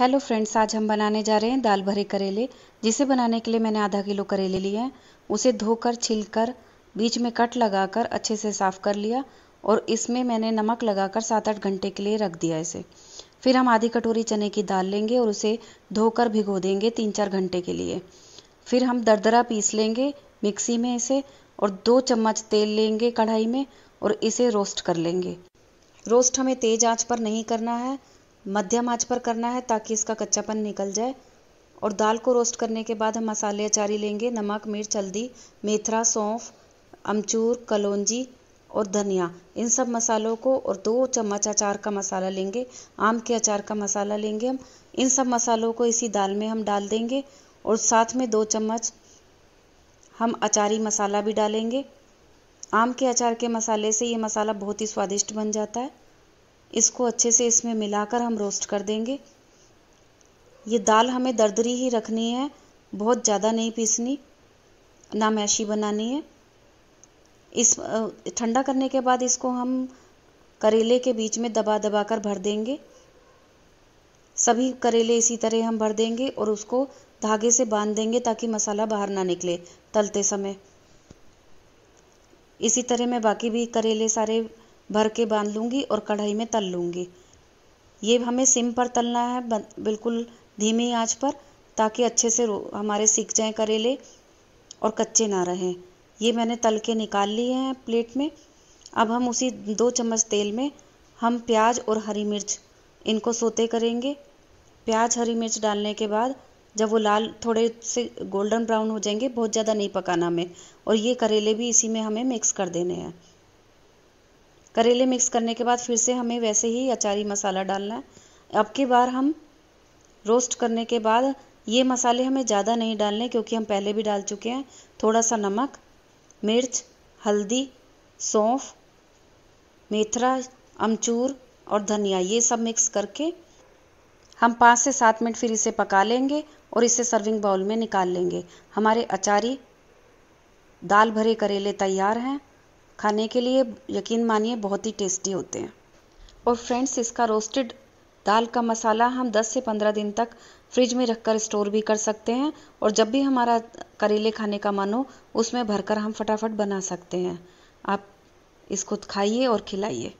hello friends आज हम बनाने जा रहे हैं दाल भरे करेले जिसे बनाने के लिए मैंने आधा किलो करेले लिए हैं उसे धोकर छिलकर बीच में कट लगाकर अच्छे से साफ़ कर लिया और इसमें मैंने नमक लगाकर सात आठ घंटे के लिए रख दिया इसे फिर हम आधी कटोरी चने की दाल लेंगे और उसे धोकर भिगो देंगे तीन चार घंटे के लिए फिर हम दरदरा पीस लेंगे मिक्सी में इसे और दो चम्मच तेल लेंगे कढ़ाई में और इसे रोस्ट कर लेंगे रोस्ट हमें तेज़ आंच पर नहीं करना है मध्यम आंच पर करना है ताकि इसका कच्चापन निकल जाए और दाल को रोस्ट करने के बाद हम मसाले अचारी लेंगे नमक मिर्च हल्दी मेथरा सौंफ अमचूर कलौजी और धनिया इन सब मसालों को और दो चम्मच अचार का मसाला लेंगे आम के अचार का मसाला लेंगे हम इन सब मसालों को इसी दाल में हम डाल देंगे और साथ में दो चम्मच हम अचारी मसाला भी डालेंगे आम के अचार के मसाले से ये मसाला बहुत ही स्वादिष्ट बन जाता है इसको अच्छे से इसमें मिलाकर हम रोस्ट कर देंगे ये दाल हमें दरदरी ही रखनी है बहुत ज़्यादा नहीं पीसनी ना मैशी बनानी है इस ठंडा करने के बाद इसको हम करेले के बीच में दबा दबा कर भर देंगे सभी करेले इसी तरह हम भर देंगे और उसको धागे से बांध देंगे ताकि मसाला बाहर ना निकले तलते समय इसी तरह मैं बाकी भी करेले सारे भर के बांध लूँगी और कढ़ाई में तल लूँगी ये हमें सिम पर तलना है बिल्कुल धीमी आंच पर ताकि अच्छे से हमारे सीख जाएं करेले और कच्चे ना रहें ये मैंने तल के निकाल लिए हैं प्लेट में अब हम उसी दो चम्मच तेल में हम प्याज और हरी मिर्च इनको सोते करेंगे प्याज हरी मिर्च डालने के बाद जब वो लाल थोड़े से गोल्डन ब्राउन हो जाएंगे बहुत ज़्यादा नहीं पकाना हमें और ये करेले भी इसी में हमें मिक्स कर देने हैं करेले मिक्स करने के बाद फिर से हमें वैसे ही अचारी मसाला डालना है अब के बार हम रोस्ट करने के बाद ये मसाले हमें ज़्यादा नहीं डालने क्योंकि हम पहले भी डाल चुके हैं थोड़ा सा नमक मिर्च हल्दी सौंफ मेथरा अमचूर और धनिया ये सब मिक्स करके हम पाँच से सात मिनट फिर इसे पका लेंगे और इसे सर्विंग बाउल में निकाल लेंगे हमारे अचारी दाल भरे करेले तैयार हैं खाने के लिए यकीन मानिए बहुत ही टेस्टी होते हैं और फ्रेंड्स इसका रोस्टेड दाल का मसाला हम 10 से 15 दिन तक फ्रिज में रखकर स्टोर भी कर सकते हैं और जब भी हमारा करेले खाने का मन हो उसमें भरकर हम फटाफट बना सकते हैं आप इसको खाइए और खिलाइए